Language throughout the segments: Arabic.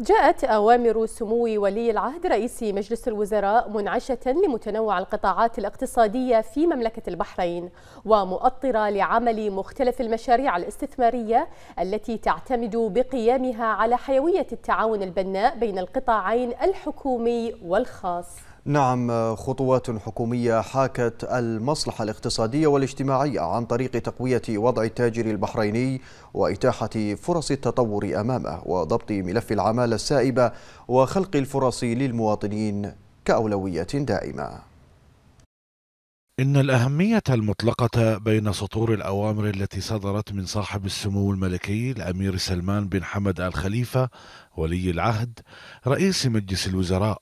جاءت أوامر سمو ولي العهد رئيس مجلس الوزراء منعشة لمتنوع القطاعات الاقتصادية في مملكة البحرين ومؤطرة لعمل مختلف المشاريع الاستثمارية التي تعتمد بقيامها على حيوية التعاون البناء بين القطاعين الحكومي والخاص نعم خطوات حكومية حاكت المصلحة الاقتصادية والاجتماعية عن طريق تقوية وضع التاجر البحريني وإتاحة فرص التطور أمامه وضبط ملف العمالة السائبة وخلق الفرص للمواطنين كأولوية دائمة إن الأهمية المطلقة بين سطور الأوامر التي صدرت من صاحب السمو الملكي الأمير سلمان بن حمد آل خليفة ولي العهد رئيس مجلس الوزراء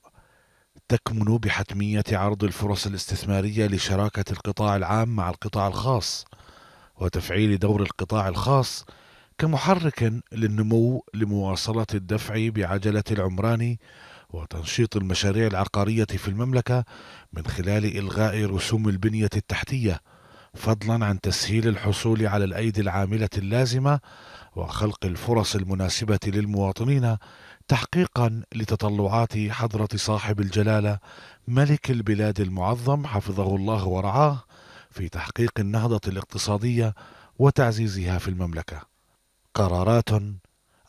تكمن بحتمية عرض الفرص الاستثمارية لشراكة القطاع العام مع القطاع الخاص وتفعيل دور القطاع الخاص كمحرك للنمو لمواصلة الدفع بعجلة العمران وتنشيط المشاريع العقارية في المملكة من خلال إلغاء رسوم البنية التحتية فضلا عن تسهيل الحصول على الأيدي العاملة اللازمة وخلق الفرص المناسبة للمواطنين تحقيقا لتطلعات حضرة صاحب الجلالة ملك البلاد المعظم حفظه الله ورعاه في تحقيق النهضة الاقتصادية وتعزيزها في المملكة. قرارات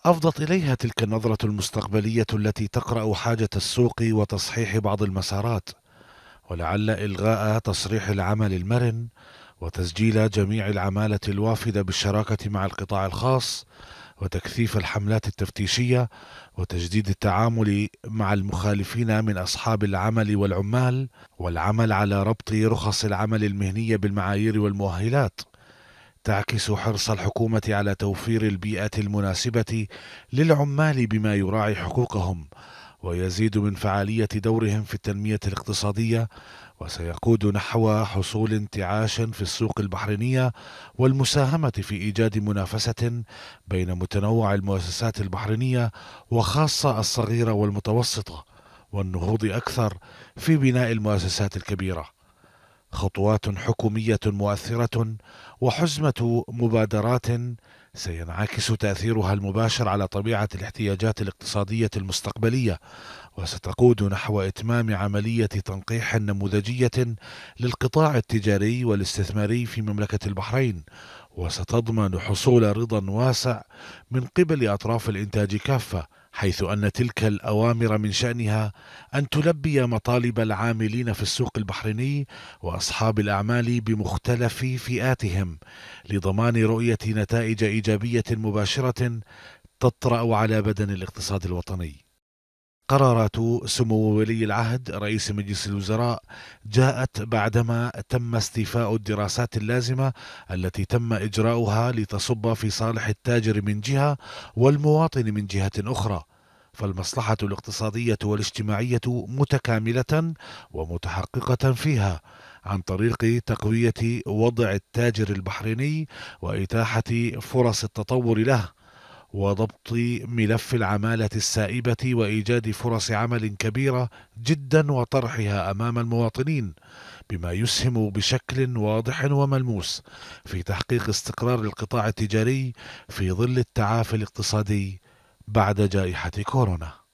أفضت إليها تلك النظرة المستقبلية التي تقرأ حاجة السوق وتصحيح بعض المسارات، ولعل إلغاء تصريح العمل المرن وتسجيل جميع العمالة الوافدة بالشراكة مع القطاع الخاص وتكثيف الحملات التفتيشية وتجديد التعامل مع المخالفين من أصحاب العمل والعمال والعمل على ربط رخص العمل المهنية بالمعايير والمؤهلات تعكس حرص الحكومة على توفير البيئة المناسبة للعمال بما يراعي حقوقهم ويزيد من فعالية دورهم في التنمية الاقتصادية وسيقود نحو حصول انتعاش في السوق البحرينية والمساهمة في إيجاد منافسة بين متنوع المؤسسات البحرينية وخاصة الصغيرة والمتوسطة والنهوض أكثر في بناء المؤسسات الكبيرة خطوات حكوميه مؤثره وحزمه مبادرات سينعكس تاثيرها المباشر على طبيعه الاحتياجات الاقتصاديه المستقبليه وستقود نحو اتمام عمليه تنقيح نموذجيه للقطاع التجاري والاستثماري في مملكه البحرين وستضمن حصول رضا واسع من قبل اطراف الانتاج كافه حيث ان تلك الاوامر من شانها ان تلبي مطالب العاملين في السوق البحريني واصحاب الاعمال بمختلف فئاتهم لضمان رؤيه نتائج ايجابيه مباشره تطرا على بدن الاقتصاد الوطني قرارات سمو ولي العهد رئيس مجلس الوزراء جاءت بعدما تم استيفاء الدراسات اللازمه التي تم اجراؤها لتصب في صالح التاجر من جهه والمواطن من جهه اخرى فالمصلحه الاقتصاديه والاجتماعيه متكامله ومتحققه فيها عن طريق تقويه وضع التاجر البحريني واتاحه فرص التطور له وضبط ملف العمالة السائبة وإيجاد فرص عمل كبيرة جدا وطرحها أمام المواطنين بما يسهم بشكل واضح وملموس في تحقيق استقرار القطاع التجاري في ظل التعافي الاقتصادي بعد جائحة كورونا